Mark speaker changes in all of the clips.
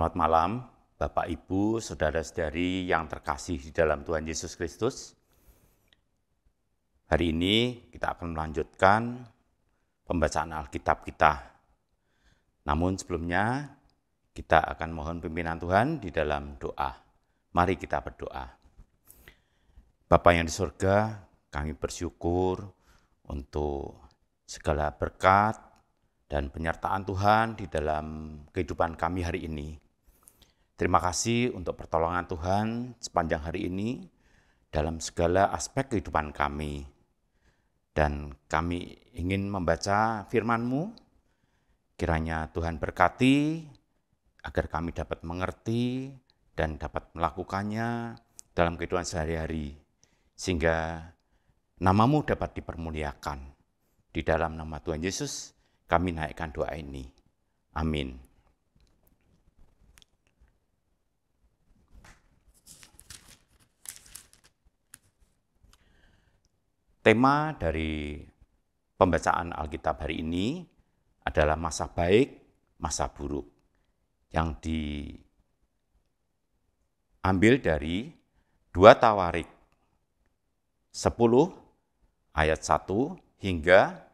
Speaker 1: Selamat malam, Bapak, Ibu, saudara-saudari yang terkasih di dalam Tuhan Yesus Kristus. Hari ini kita akan melanjutkan pembacaan Alkitab kita. Namun sebelumnya kita akan mohon pimpinan Tuhan di dalam doa. Mari kita berdoa. Bapak yang di surga, kami bersyukur untuk segala berkat dan penyertaan Tuhan di dalam kehidupan kami hari ini. Terima kasih untuk pertolongan Tuhan sepanjang hari ini dalam segala aspek kehidupan kami. Dan kami ingin membaca firman-Mu, kiranya Tuhan berkati agar kami dapat mengerti dan dapat melakukannya dalam kehidupan sehari-hari, sehingga namamu dapat dipermuliakan. Di dalam nama Tuhan Yesus, kami naikkan doa ini. Amin. Tema dari pembacaan Alkitab hari ini adalah masa baik, masa buruk yang diambil dari dua Tawarik 10 ayat 1 hingga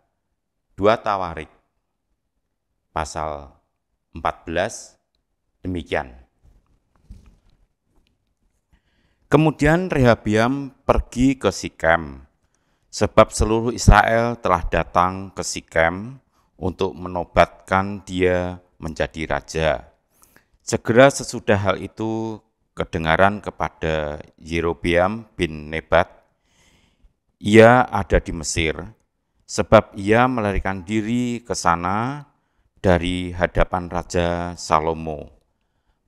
Speaker 1: dua Tawarik pasal 14 demikian. Kemudian Rehabiam pergi ke Sikem Sebab seluruh Israel telah datang ke Sikem untuk menobatkan dia menjadi raja. Segera sesudah hal itu kedengaran kepada Yerobeam bin Nebat, ia ada di Mesir, sebab ia melarikan diri ke sana dari hadapan Raja Salomo.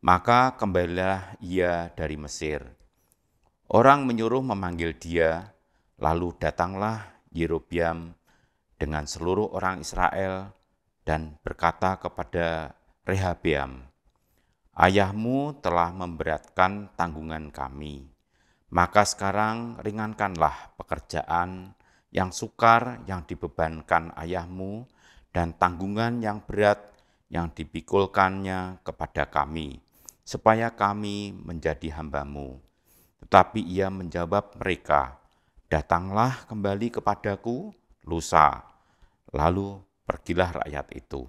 Speaker 1: Maka kembalilah ia dari Mesir. Orang menyuruh memanggil dia, Lalu datanglah Yerobiam dengan seluruh orang Israel dan berkata kepada Rehabiam, Ayahmu telah memberatkan tanggungan kami, maka sekarang ringankanlah pekerjaan yang sukar yang dibebankan ayahmu dan tanggungan yang berat yang dipikulkannya kepada kami, supaya kami menjadi hambamu. Tetapi ia menjawab mereka, datanglah kembali kepadaku lusa, lalu pergilah rakyat itu.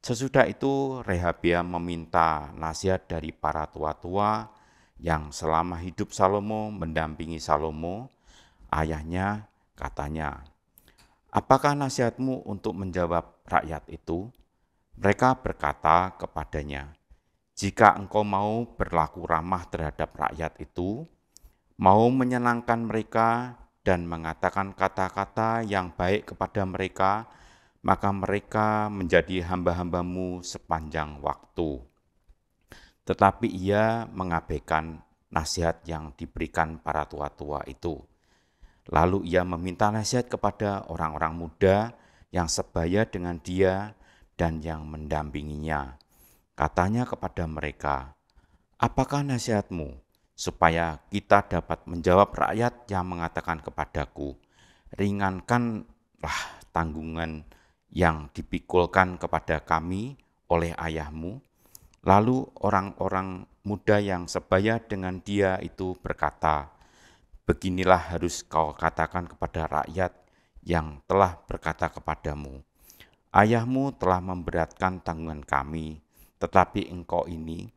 Speaker 1: Sesudah itu Rehabia meminta nasihat dari para tua-tua yang selama hidup Salomo mendampingi Salomo, ayahnya katanya, Apakah nasihatmu untuk menjawab rakyat itu? Mereka berkata kepadanya, jika engkau mau berlaku ramah terhadap rakyat itu, mau menyenangkan mereka dan mengatakan kata-kata yang baik kepada mereka, maka mereka menjadi hamba-hambamu sepanjang waktu. Tetapi ia mengabaikan nasihat yang diberikan para tua-tua itu. Lalu ia meminta nasihat kepada orang-orang muda yang sebaya dengan dia dan yang mendampinginya. Katanya kepada mereka, Apakah nasihatmu? supaya kita dapat menjawab rakyat yang mengatakan kepadaku, ringankanlah tanggungan yang dipikulkan kepada kami oleh ayahmu. Lalu orang-orang muda yang sebaya dengan dia itu berkata, Beginilah harus kau katakan kepada rakyat yang telah berkata kepadamu, Ayahmu telah memberatkan tanggungan kami, tetapi engkau ini,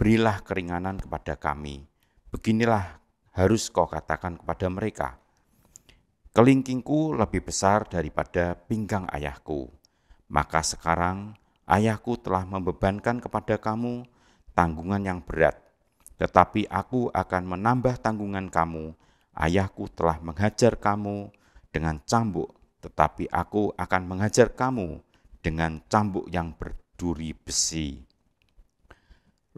Speaker 1: berilah keringanan kepada kami.' Beginilah harus kau katakan kepada mereka. Kelingkingku lebih besar daripada pinggang ayahku. Maka sekarang ayahku telah membebankan kepada kamu tanggungan yang berat. Tetapi aku akan menambah tanggungan kamu. Ayahku telah menghajar kamu dengan cambuk, tetapi aku akan menghajar kamu dengan cambuk yang berduri besi.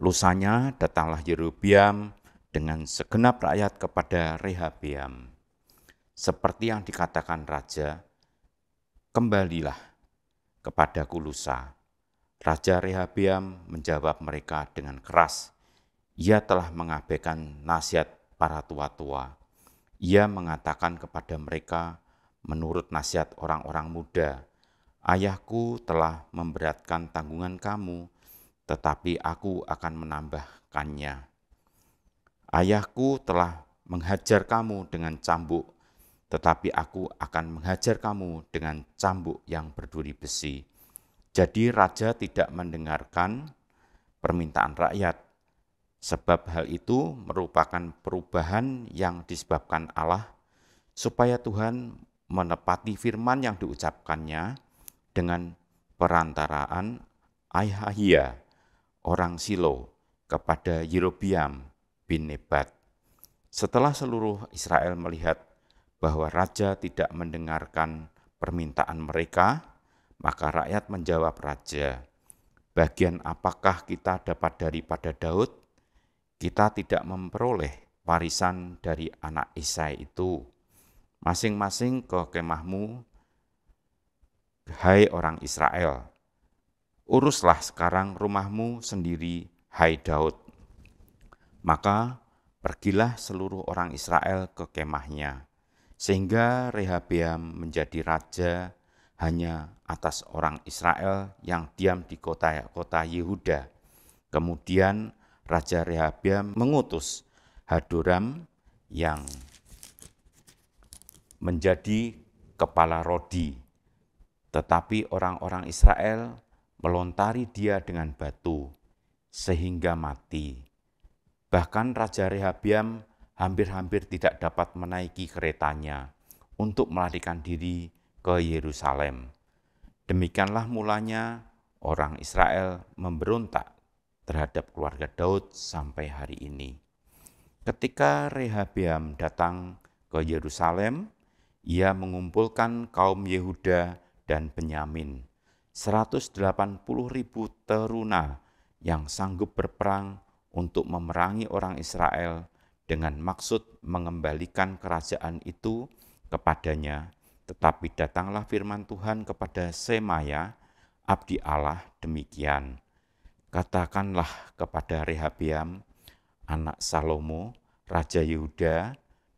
Speaker 1: Lusanya datanglah Yerubiam dengan segenap rakyat kepada Rehabeam. Seperti yang dikatakan Raja, kembalilah kepada Kulusa. Raja Rehabeam menjawab mereka dengan keras, ia telah mengabaikan nasihat para tua-tua. Ia mengatakan kepada mereka, menurut nasihat orang-orang muda, Ayahku telah memberatkan tanggungan kamu, tetapi aku akan menambahkannya.' Ayahku telah menghajar kamu dengan cambuk, tetapi aku akan menghajar kamu dengan cambuk yang berduri besi. Jadi raja tidak mendengarkan permintaan rakyat, sebab hal itu merupakan perubahan yang disebabkan Allah, supaya Tuhan menepati firman yang diucapkannya dengan perantaraan Ayahia, orang Silo, kepada Yerobiam, bin Nebat. Setelah seluruh Israel melihat bahwa raja tidak mendengarkan permintaan mereka, maka rakyat menjawab raja, "Bagian apakah kita dapat daripada Daud? Kita tidak memperoleh warisan dari anak Isai itu. Masing-masing ke kemahmu, hai orang Israel. Uruslah sekarang rumahmu sendiri, hai Daud." Maka pergilah seluruh orang Israel ke kemahnya, sehingga Rehabeam menjadi raja hanya atas orang Israel yang diam di kota-kota Yehuda. Kemudian Raja Rehabeam mengutus Hadoram yang menjadi kepala Rodi. Tetapi orang-orang Israel melontari dia dengan batu sehingga mati. Bahkan Raja Rehabiam hampir-hampir tidak dapat menaiki keretanya untuk melarikan diri ke Yerusalem. Demikianlah mulanya orang Israel memberontak terhadap keluarga Daud sampai hari ini. Ketika Rehabiam datang ke Yerusalem, ia mengumpulkan kaum Yehuda dan Benyamin, 180 ribu teruna yang sanggup berperang untuk memerangi orang Israel dengan maksud mengembalikan kerajaan itu kepadanya. Tetapi datanglah firman Tuhan kepada Semaya, abdi Allah demikian. Katakanlah kepada Rehabiam, anak Salomo, Raja Yehuda,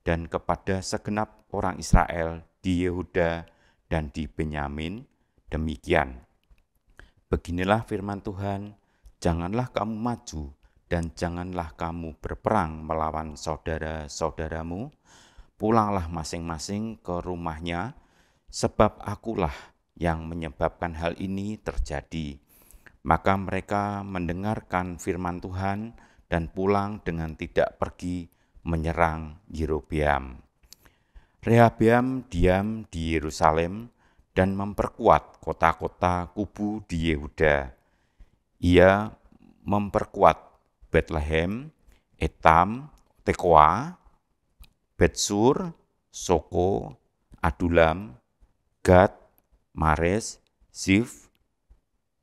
Speaker 1: dan kepada segenap orang Israel di Yehuda dan di Benyamin, demikian. Beginilah firman Tuhan, janganlah kamu maju dan janganlah kamu berperang melawan saudara-saudaramu. Pulanglah masing-masing ke rumahnya, sebab akulah yang menyebabkan hal ini terjadi. Maka mereka mendengarkan firman Tuhan dan pulang dengan tidak pergi menyerang Yerobeam. Rehabeam diam di Yerusalem dan memperkuat kota-kota kubu di Yehuda. Ia memperkuat Bethlehem, Etam, Tekoa, Betsur, Soko, Adulam, Gad, Mares, Zif,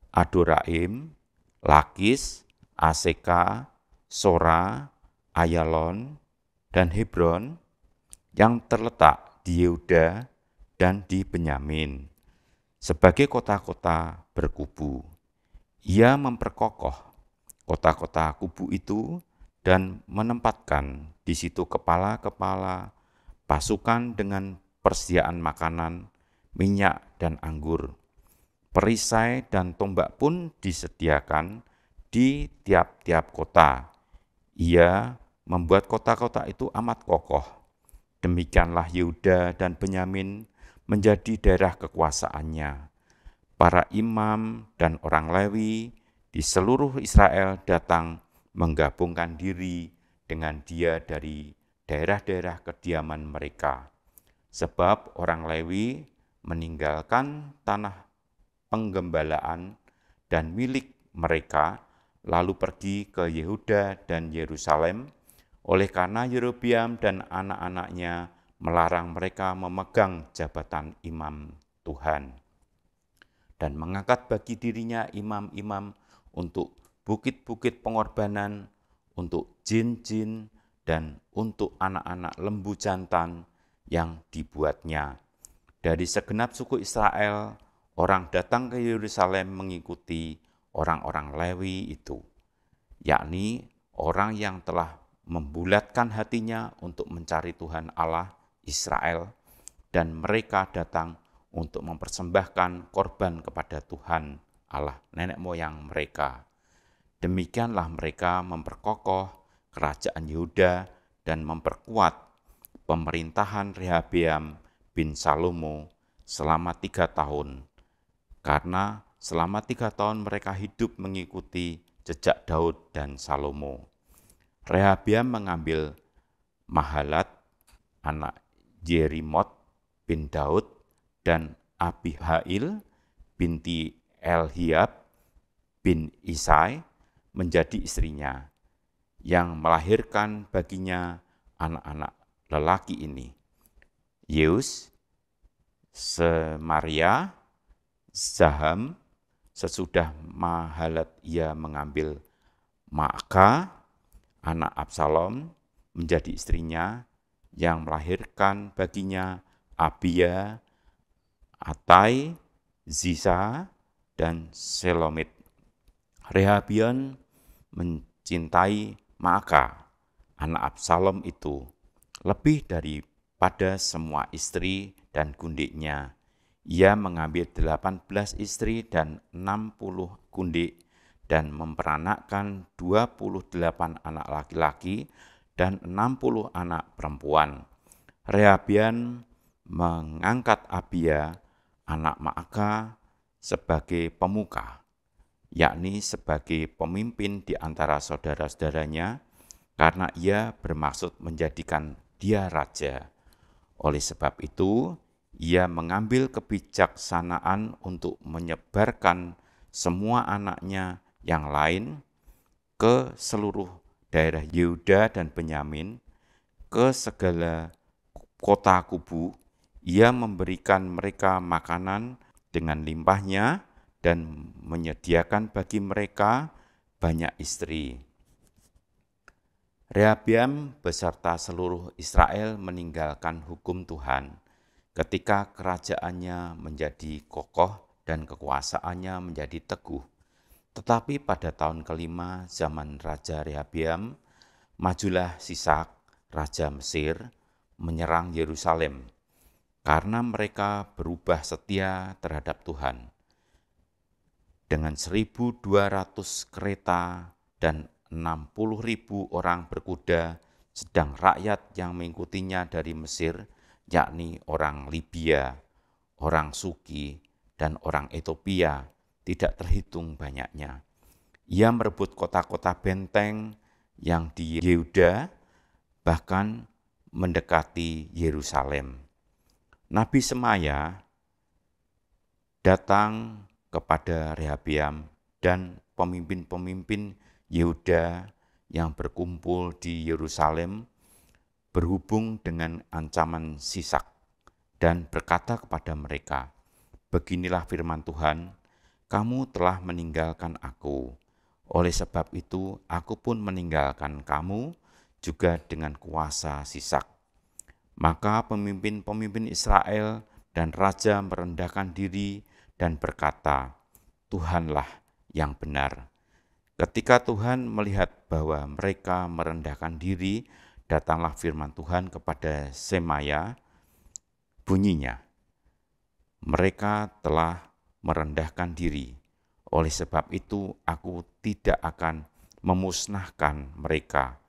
Speaker 1: Adoraim, Lakis, Aseka, Sora, Ayalon, dan Hebron yang terletak di Yehuda dan di Benyamin sebagai kota-kota berkubu. Ia memperkokoh kota-kota kubu itu dan menempatkan di situ kepala-kepala pasukan dengan persediaan makanan, minyak, dan anggur. Perisai dan tombak pun disediakan di tiap-tiap kota. Ia membuat kota-kota itu amat kokoh. Demikianlah Yehuda dan Benyamin menjadi daerah kekuasaannya. Para imam dan orang Lewi di seluruh Israel datang menggabungkan diri dengan dia dari daerah-daerah kediaman mereka. Sebab orang Lewi meninggalkan tanah penggembalaan dan milik mereka, lalu pergi ke Yehuda dan Yerusalem, oleh karena Yerobiam dan anak-anaknya melarang mereka memegang jabatan imam Tuhan dan mengangkat bagi dirinya imam-imam untuk bukit-bukit pengorbanan, untuk jin-jin, dan untuk anak-anak lembu jantan yang dibuatnya. Dari segenap suku Israel, orang datang ke Yerusalem mengikuti orang-orang Lewi itu, yakni orang yang telah membulatkan hatinya untuk mencari Tuhan Allah Israel, dan mereka datang untuk mempersembahkan korban kepada Tuhan Allah nenek moyang mereka. Demikianlah mereka memperkokoh kerajaan Yehuda dan memperkuat pemerintahan Rehabiam bin Salomo selama tiga tahun. Karena selama tiga tahun mereka hidup mengikuti jejak Daud dan Salomo. Rehabiam mengambil Mahalat, anak Jerimot bin Daud, dan Abihail binti el bin Isai menjadi istrinya yang melahirkan baginya anak-anak lelaki ini. Yeus, Semaria, Zaham, sesudah Mahalat ia mengambil Maka, anak Absalom, menjadi istrinya yang melahirkan baginya Abia, Atai, Zisa, dan Selomit. Rehabian mencintai Maaka, anak Absalom itu, lebih daripada semua istri dan kundiknya. Ia mengambil 18 istri dan 60 kundik dan memperanakkan 28 anak laki-laki dan 60 anak perempuan. Rehabian mengangkat Abia, anak Maaka, sebagai pemuka, yakni sebagai pemimpin di antara saudara-saudaranya, karena ia bermaksud menjadikan dia raja. Oleh sebab itu, ia mengambil kebijaksanaan untuk menyebarkan semua anaknya yang lain ke seluruh daerah Yehuda dan Benyamin, ke segala kota kubu, ia memberikan mereka makanan dengan limpahnya dan menyediakan bagi mereka banyak istri. Rehabiam beserta seluruh Israel meninggalkan hukum Tuhan ketika kerajaannya menjadi kokoh dan kekuasaannya menjadi teguh. Tetapi pada tahun kelima zaman Raja Rehabiam, majulah Sisak, Raja Mesir, menyerang Yerusalem karena mereka berubah setia terhadap Tuhan. Dengan 1.200 kereta dan 60.000 orang berkuda, sedang rakyat yang mengikutinya dari Mesir, yakni orang Libya, orang Suki, dan orang Ethiopia, tidak terhitung banyaknya. Ia merebut kota-kota benteng yang di Yehuda, bahkan mendekati Yerusalem. Nabi Semaya datang kepada Rehabiam dan pemimpin-pemimpin Yehuda yang berkumpul di Yerusalem berhubung dengan ancaman sisak dan berkata kepada mereka, Beginilah firman Tuhan, kamu telah meninggalkan aku. Oleh sebab itu, aku pun meninggalkan kamu juga dengan kuasa sisak maka pemimpin-pemimpin Israel dan raja merendahkan diri dan berkata, "Tuhanlah yang benar." Ketika Tuhan melihat bahwa mereka merendahkan diri, datanglah firman Tuhan kepada Semaya, bunyinya, "Mereka telah merendahkan diri. Oleh sebab itu, aku tidak akan memusnahkan mereka."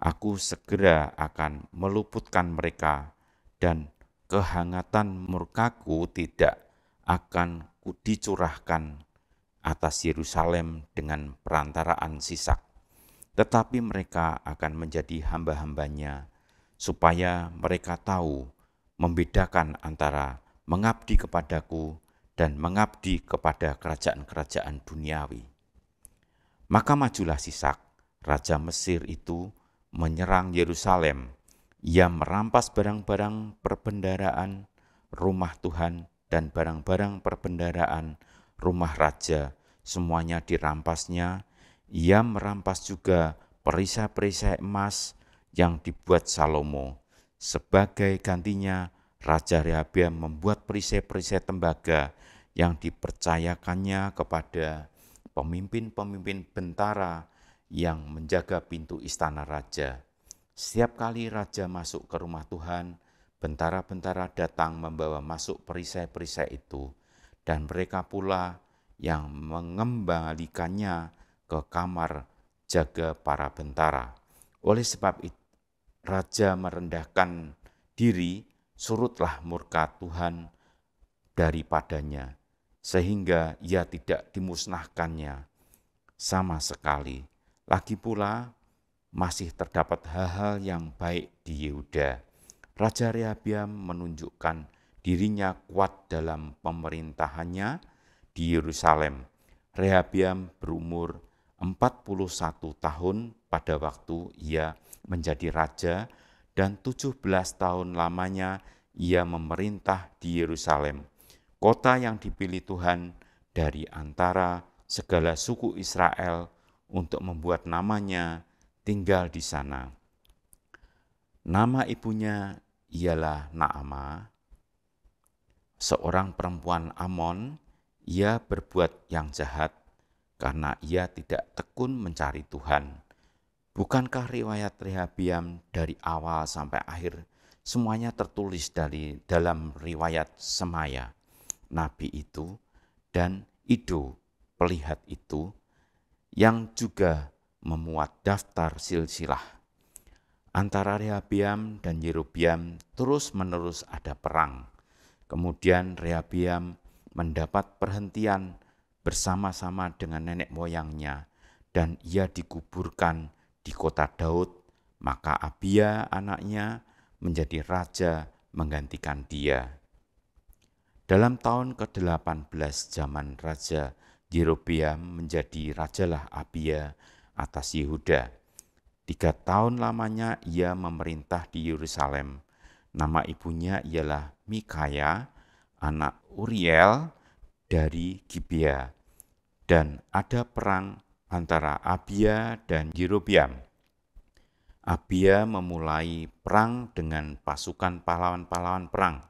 Speaker 1: aku segera akan meluputkan mereka dan kehangatan murkaku tidak akan kudicurahkan atas Yerusalem dengan perantaraan sisak. Tetapi mereka akan menjadi hamba-hambanya supaya mereka tahu membedakan antara mengabdi kepadaku dan mengabdi kepada kerajaan-kerajaan duniawi. Maka majulah Sisak, Raja Mesir itu, menyerang Yerusalem. Ia merampas barang-barang perbendaraan rumah Tuhan dan barang-barang perbendaraan rumah raja. Semuanya dirampasnya. Ia merampas juga perisai-perisai emas yang dibuat Salomo. Sebagai gantinya, Raja Rehabeam membuat perisai-perisai tembaga yang dipercayakannya kepada pemimpin-pemimpin bentara yang menjaga pintu istana raja. Setiap kali raja masuk ke rumah Tuhan, bentara-bentara datang membawa masuk perisai-perisai itu, dan mereka pula yang mengembalikannya ke kamar jaga para bentara. Oleh sebab itu, raja merendahkan diri, surutlah murka Tuhan daripadanya, sehingga ia tidak dimusnahkannya sama sekali. Lagi pula, masih terdapat hal-hal yang baik di Yehuda. Raja Rehabiam menunjukkan dirinya kuat dalam pemerintahannya di Yerusalem. Rehabiam berumur 41 tahun pada waktu ia menjadi raja dan 17 tahun lamanya ia memerintah di Yerusalem, kota yang dipilih Tuhan dari antara segala suku Israel untuk membuat namanya tinggal di sana. Nama ibunya ialah Naama, seorang perempuan Amon, ia berbuat yang jahat karena ia tidak tekun mencari Tuhan. Bukankah riwayat Rehabiam dari awal sampai akhir semuanya tertulis dari dalam riwayat Semaya, nabi itu dan Ido, pelihat itu yang juga memuat daftar silsilah. Antara Rehabiam dan Yerobiam terus-menerus ada perang. Kemudian Rehabiam mendapat perhentian bersama-sama dengan nenek moyangnya dan ia dikuburkan di kota Daud, maka Abia anaknya menjadi raja menggantikan dia. Dalam tahun ke-18 zaman Raja Yerobeam menjadi rajalah Abia atas Yehuda. Tiga tahun lamanya ia memerintah di Yerusalem. Nama ibunya ialah Mikaya, anak Uriel dari Gibea. Dan ada perang antara Abia dan Yerobeam. Abia memulai perang dengan pasukan pahlawan-pahlawan perang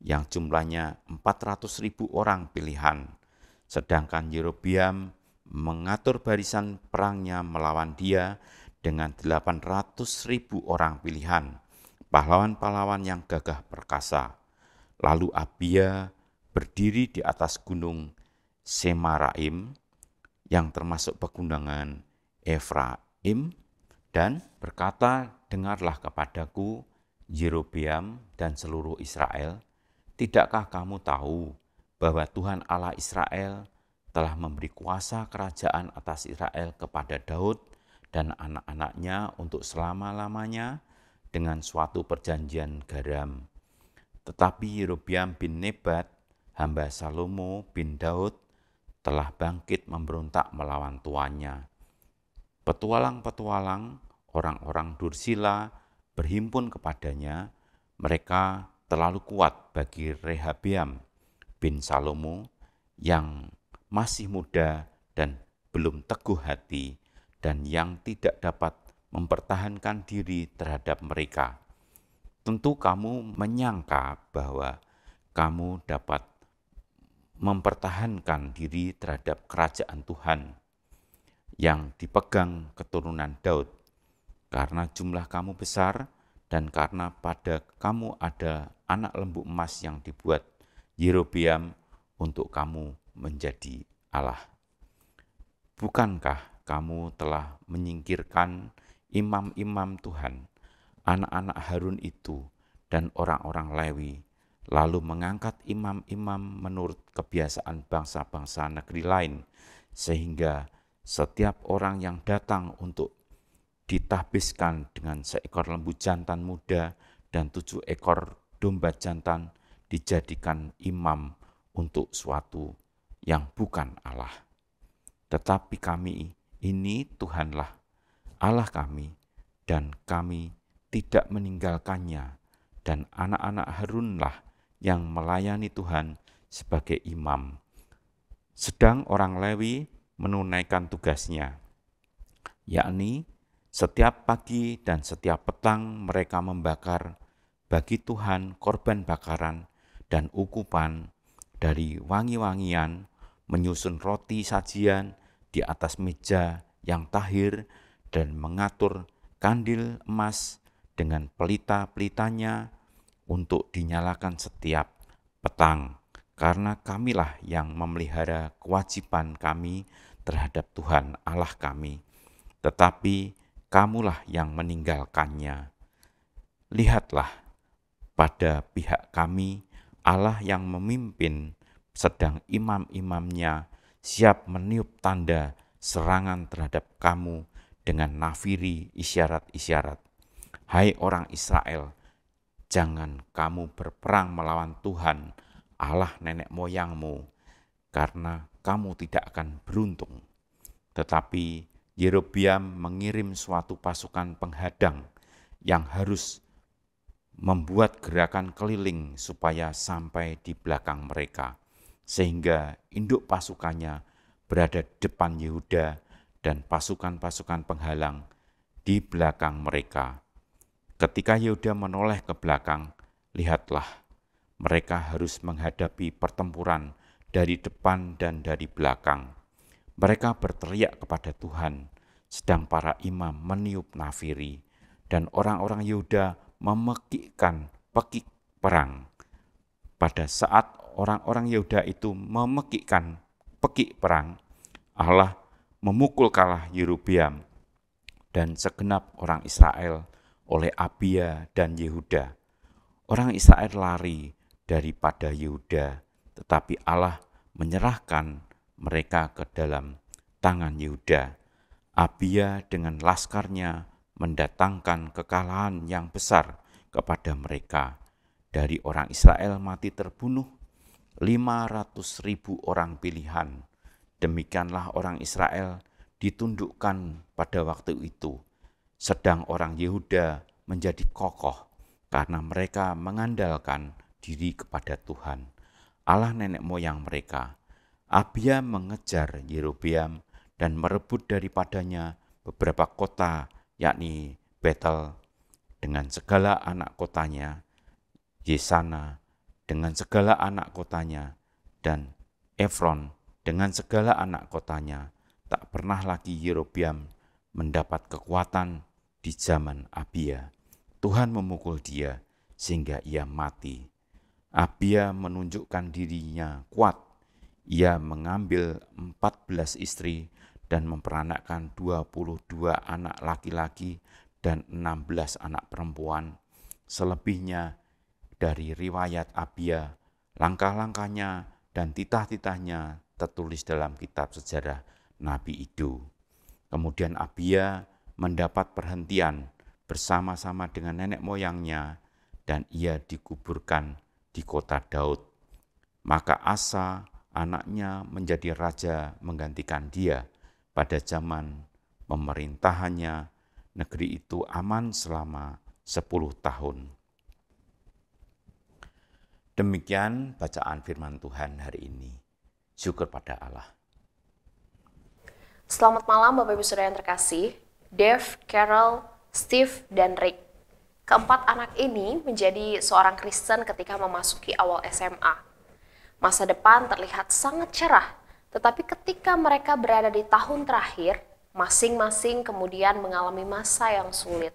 Speaker 1: yang jumlahnya 400 ribu orang pilihan. Sedangkan Yerobiam mengatur barisan perangnya melawan dia dengan 800 ribu orang pilihan, pahlawan-pahlawan yang gagah perkasa. Lalu Abia berdiri di atas gunung Semaraim yang termasuk pegunungan Efraim dan berkata, Dengarlah kepadaku, Yerobiam dan seluruh Israel, tidakkah kamu tahu bahwa Tuhan Allah Israel telah memberi kuasa kerajaan atas Israel kepada Daud dan anak-anaknya untuk selama-lamanya dengan suatu perjanjian garam. Tetapi Yerobiam bin Nebat, hamba Salomo bin Daud, telah bangkit memberontak melawan tuannya. Petualang-petualang, orang-orang Dursila berhimpun kepadanya, mereka terlalu kuat bagi Rehabiam, bin Salomo yang masih muda dan belum teguh hati dan yang tidak dapat mempertahankan diri terhadap mereka. Tentu kamu menyangka bahwa kamu dapat mempertahankan diri terhadap kerajaan Tuhan yang dipegang keturunan Daud karena jumlah kamu besar dan karena pada kamu ada anak lembu emas yang dibuat Yerobiam untuk kamu menjadi Allah. Bukankah kamu telah menyingkirkan imam-imam Tuhan, anak-anak Harun itu, dan orang-orang Lewi, lalu mengangkat imam-imam menurut kebiasaan bangsa-bangsa negeri lain, sehingga setiap orang yang datang untuk ditahbiskan dengan seekor lembu jantan muda dan tujuh ekor domba jantan dijadikan imam untuk suatu yang bukan Allah. Tetapi kami ini Tuhanlah Allah kami dan kami tidak meninggalkannya dan anak-anak Harunlah yang melayani Tuhan sebagai imam. Sedang orang Lewi menunaikan tugasnya, yakni setiap pagi dan setiap petang mereka membakar bagi Tuhan korban bakaran dan ukupan dari wangi-wangian menyusun roti sajian di atas meja yang tahir dan mengatur kandil emas dengan pelita-pelitanya untuk dinyalakan setiap petang karena kamilah yang memelihara kewajiban kami terhadap Tuhan Allah kami tetapi kamulah yang meninggalkannya lihatlah pada pihak kami Allah yang memimpin, sedang imam-imamnya siap meniup tanda serangan terhadap kamu dengan nafiri isyarat-isyarat. Hai orang Israel, jangan kamu berperang melawan Tuhan, Allah nenek moyangmu, karena kamu tidak akan beruntung. Tetapi Yerobiam mengirim suatu pasukan penghadang yang harus membuat gerakan keliling supaya sampai di belakang mereka, sehingga induk pasukannya berada depan Yehuda dan pasukan-pasukan penghalang di belakang mereka. Ketika Yehuda menoleh ke belakang, lihatlah, mereka harus menghadapi pertempuran dari depan dan dari belakang. Mereka berteriak kepada Tuhan, sedang para imam meniup nafiri, dan orang-orang Yehuda memekikkan pekik perang. Pada saat orang-orang Yehuda itu memekikkan pekik perang, Allah memukul kalah Yerubiam dan segenap orang Israel oleh Abia dan Yehuda. Orang Israel lari daripada Yehuda, tetapi Allah menyerahkan mereka ke dalam tangan Yehuda. Abia dengan laskarnya mendatangkan kekalahan yang besar kepada mereka. Dari orang Israel mati terbunuh 500 ribu orang pilihan. Demikianlah orang Israel ditundukkan pada waktu itu. Sedang orang Yehuda menjadi kokoh karena mereka mengandalkan diri kepada Tuhan, Allah nenek moyang mereka. Abia mengejar Yerobeam dan merebut daripadanya beberapa kota yakni Bethel dengan segala anak kotanya, Yesana dengan segala anak kotanya, dan Efron dengan segala anak kotanya. Tak pernah lagi Yerobiam mendapat kekuatan di zaman Abia. Tuhan memukul dia sehingga ia mati. Abia menunjukkan dirinya kuat. Ia mengambil 14 istri dan memperanakkan 22 anak laki-laki dan 16 anak perempuan. Selebihnya dari riwayat Abia, langkah-langkahnya dan titah-titahnya tertulis dalam kitab sejarah Nabi Idu. Kemudian Abia mendapat perhentian bersama-sama dengan nenek moyangnya dan ia dikuburkan di kota Daud. Maka Asa anaknya menjadi raja menggantikan dia pada zaman pemerintahannya negeri itu aman selama 10 tahun. Demikian bacaan firman Tuhan hari ini. Syukur pada Allah.
Speaker 2: Selamat malam Bapak Ibu Saudara yang terkasih. Dev, Carol, Steve, dan Rick. Keempat anak ini menjadi seorang Kristen ketika memasuki awal SMA. Masa depan terlihat sangat cerah tetapi ketika mereka berada di tahun terakhir, masing-masing kemudian mengalami masa yang sulit.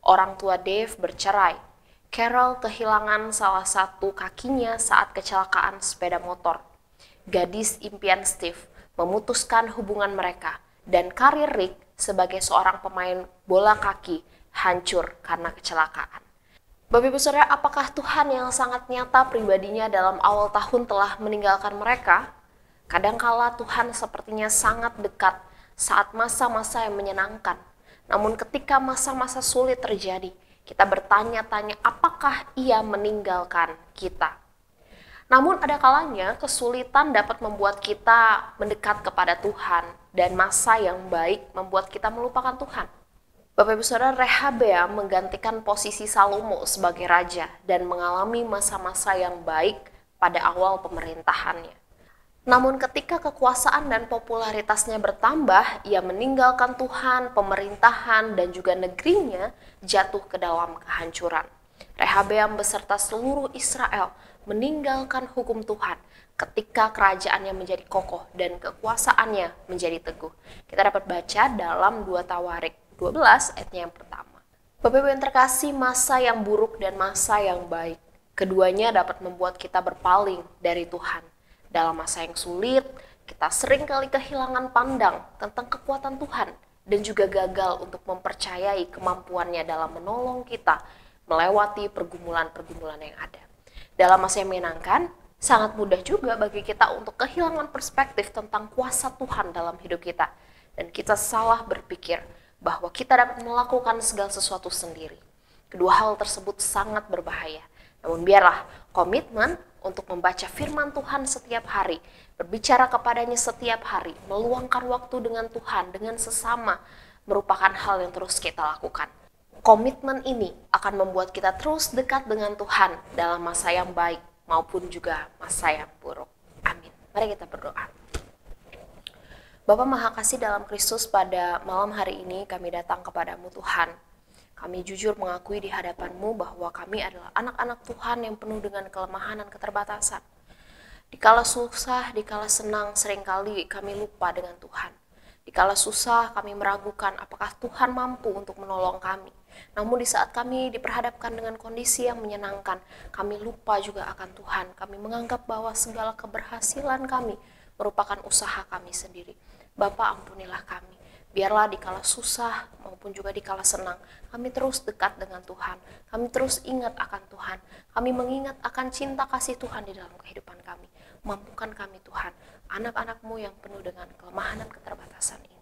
Speaker 2: Orang tua Dave bercerai. Carol kehilangan salah satu kakinya saat kecelakaan sepeda motor. Gadis impian Steve memutuskan hubungan mereka dan karir Rick sebagai seorang pemain bola kaki hancur karena kecelakaan. Bapak Ibu Saudara, apakah Tuhan yang sangat nyata pribadinya dalam awal tahun telah meninggalkan mereka? Kadangkala Tuhan sepertinya sangat dekat saat masa-masa yang menyenangkan. Namun ketika masa-masa sulit terjadi, kita bertanya-tanya apakah ia meninggalkan kita. Namun ada kalanya kesulitan dapat membuat kita mendekat kepada Tuhan dan masa yang baik membuat kita melupakan Tuhan. Bapak Ibu Saudara, Rehabea menggantikan posisi Salomo sebagai raja dan mengalami masa-masa yang baik pada awal pemerintahannya. Namun ketika kekuasaan dan popularitasnya bertambah, ia meninggalkan Tuhan, pemerintahan, dan juga negerinya jatuh ke dalam kehancuran. Rehabeam beserta seluruh Israel meninggalkan hukum Tuhan ketika kerajaannya menjadi kokoh dan kekuasaannya menjadi teguh. Kita dapat baca dalam 2 Tawarik 12 ayatnya yang pertama. Bapak Ibu yang terkasih, masa yang buruk dan masa yang baik. Keduanya dapat membuat kita berpaling dari Tuhan dalam masa yang sulit, kita sering kali kehilangan pandang tentang kekuatan Tuhan dan juga gagal untuk mempercayai kemampuannya dalam menolong kita melewati pergumulan-pergumulan yang ada. Dalam masa yang menyenangkan, sangat mudah juga bagi kita untuk kehilangan perspektif tentang kuasa Tuhan dalam hidup kita. Dan kita salah berpikir bahwa kita dapat melakukan segala sesuatu sendiri. Kedua hal tersebut sangat berbahaya. Namun biarlah komitmen untuk membaca firman Tuhan setiap hari, berbicara kepadanya setiap hari, meluangkan waktu dengan Tuhan, dengan sesama, merupakan hal yang terus kita lakukan. Komitmen ini akan membuat kita terus dekat dengan Tuhan dalam masa yang baik maupun juga masa yang buruk. Amin. Mari kita berdoa. Bapak Maha Kasih dalam Kristus pada malam hari ini kami datang kepadamu Tuhan kami jujur mengakui di hadapanmu bahwa kami adalah anak-anak Tuhan yang penuh dengan kelemahan dan keterbatasan. Di kala susah, di kala senang, seringkali kami lupa dengan Tuhan. Di kala susah, kami meragukan apakah Tuhan mampu untuk menolong kami. Namun di saat kami diperhadapkan dengan kondisi yang menyenangkan, kami lupa juga akan Tuhan. Kami menganggap bahwa segala keberhasilan kami merupakan usaha kami sendiri. Bapa ampunilah kami. Biarlah dikala susah maupun juga dikala senang, kami terus dekat dengan Tuhan. Kami terus ingat akan Tuhan. Kami mengingat akan cinta kasih Tuhan di dalam kehidupan kami. Mampukan kami Tuhan, anak-anakmu yang penuh dengan kelemahan dan keterbatasan ini.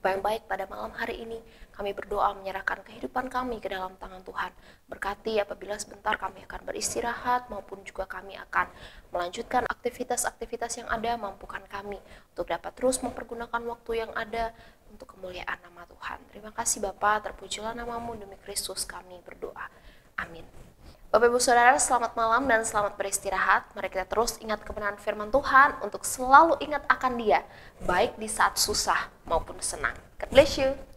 Speaker 2: Apa yang baik pada malam hari ini, kami berdoa menyerahkan kehidupan kami ke dalam tangan Tuhan. Berkati apabila sebentar kami akan beristirahat maupun juga kami akan melanjutkan aktivitas-aktivitas yang ada, mampukan kami untuk dapat terus mempergunakan waktu yang ada untuk kemuliaan nama Tuhan. Terima kasih Bapak terpujilah namamu demi Kristus kami berdoa. Amin. Bapak Ibu Saudara, selamat malam dan selamat beristirahat. Mari kita terus ingat kebenaran firman Tuhan untuk selalu ingat akan dia, baik di saat susah maupun senang. God bless you.